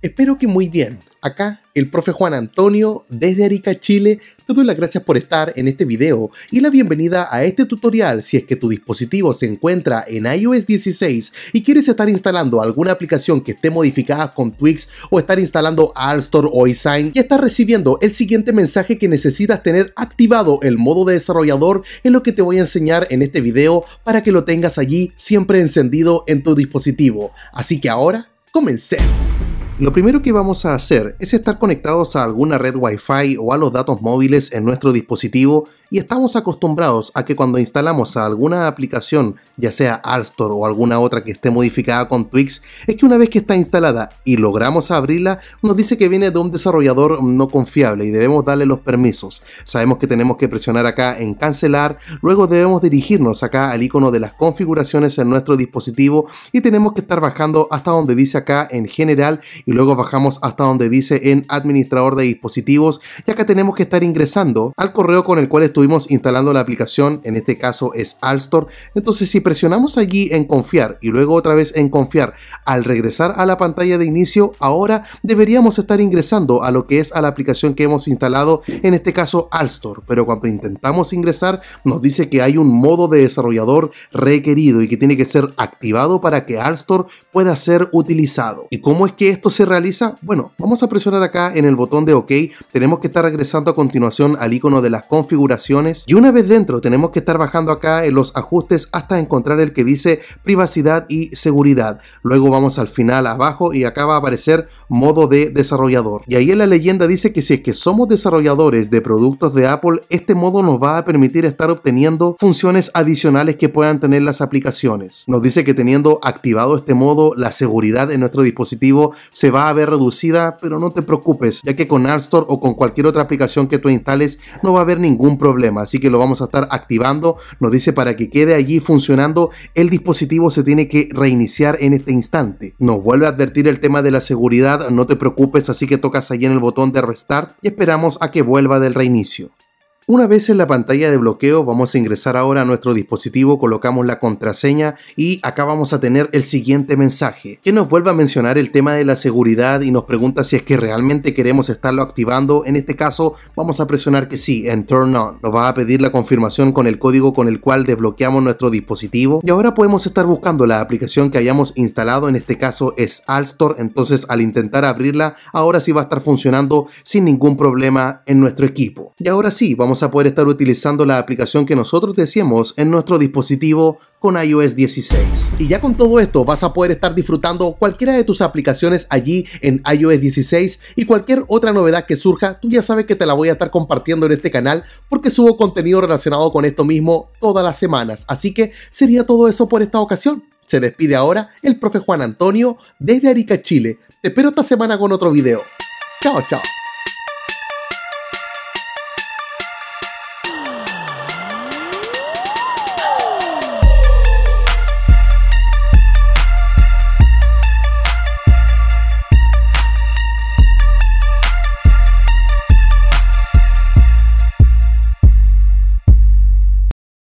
Espero que muy bien. Acá el profe Juan Antonio desde Arica, Chile. Te doy las gracias por estar en este video y la bienvenida a este tutorial si es que tu dispositivo se encuentra en iOS 16 y quieres estar instalando alguna aplicación que esté modificada con Twix o estar instalando Store o Sign, y estás recibiendo el siguiente mensaje que necesitas tener activado el modo de desarrollador es lo que te voy a enseñar en este video para que lo tengas allí siempre encendido en tu dispositivo. Así que ahora, comencemos. Lo primero que vamos a hacer es estar conectados a alguna red Wi-Fi o a los datos móviles en nuestro dispositivo y estamos acostumbrados a que cuando instalamos a alguna aplicación, ya sea Alstor o alguna otra que esté modificada con Twix, es que una vez que está instalada y logramos abrirla, nos dice que viene de un desarrollador no confiable y debemos darle los permisos. Sabemos que tenemos que presionar acá en cancelar, luego debemos dirigirnos acá al icono de las configuraciones en nuestro dispositivo y tenemos que estar bajando hasta donde dice acá en general y luego bajamos hasta donde dice en administrador de dispositivos, y acá tenemos que estar ingresando al correo con el cual estoy estuvimos instalando la aplicación, en este caso es Alstor Entonces si presionamos allí en confiar y luego otra vez en confiar, al regresar a la pantalla de inicio, ahora deberíamos estar ingresando a lo que es a la aplicación que hemos instalado, en este caso Alstor Pero cuando intentamos ingresar, nos dice que hay un modo de desarrollador requerido y que tiene que ser activado para que Alstor pueda ser utilizado. ¿Y cómo es que esto se realiza? Bueno, vamos a presionar acá en el botón de OK. Tenemos que estar regresando a continuación al icono de las configuraciones y una vez dentro tenemos que estar bajando acá en los ajustes hasta encontrar el que dice privacidad y seguridad. Luego vamos al final abajo y acá va a aparecer modo de desarrollador. Y ahí en la leyenda dice que si es que somos desarrolladores de productos de Apple, este modo nos va a permitir estar obteniendo funciones adicionales que puedan tener las aplicaciones. Nos dice que teniendo activado este modo, la seguridad en nuestro dispositivo se va a ver reducida, pero no te preocupes, ya que con App Store o con cualquier otra aplicación que tú instales no va a haber ningún problema Así que lo vamos a estar activando. Nos dice para que quede allí funcionando, el dispositivo se tiene que reiniciar en este instante. Nos vuelve a advertir el tema de la seguridad, no te preocupes, así que tocas allí en el botón de restart y esperamos a que vuelva del reinicio. Una vez en la pantalla de bloqueo vamos a ingresar ahora a nuestro dispositivo, colocamos la contraseña y acá vamos a tener el siguiente mensaje que nos vuelve a mencionar el tema de la seguridad y nos pregunta si es que realmente queremos estarlo activando. En este caso vamos a presionar que sí en Turn On. Nos va a pedir la confirmación con el código con el cual desbloqueamos nuestro dispositivo y ahora podemos estar buscando la aplicación que hayamos instalado, en este caso es Alstor entonces al intentar abrirla ahora sí va a estar funcionando sin ningún problema en nuestro equipo. Y ahora sí, vamos a poder estar utilizando la aplicación que nosotros decíamos en nuestro dispositivo con iOS 16. Y ya con todo esto vas a poder estar disfrutando cualquiera de tus aplicaciones allí en iOS 16 y cualquier otra novedad que surja, tú ya sabes que te la voy a estar compartiendo en este canal porque subo contenido relacionado con esto mismo todas las semanas. Así que sería todo eso por esta ocasión. Se despide ahora el profe Juan Antonio desde Arica, Chile. Te espero esta semana con otro video. Chao, chao.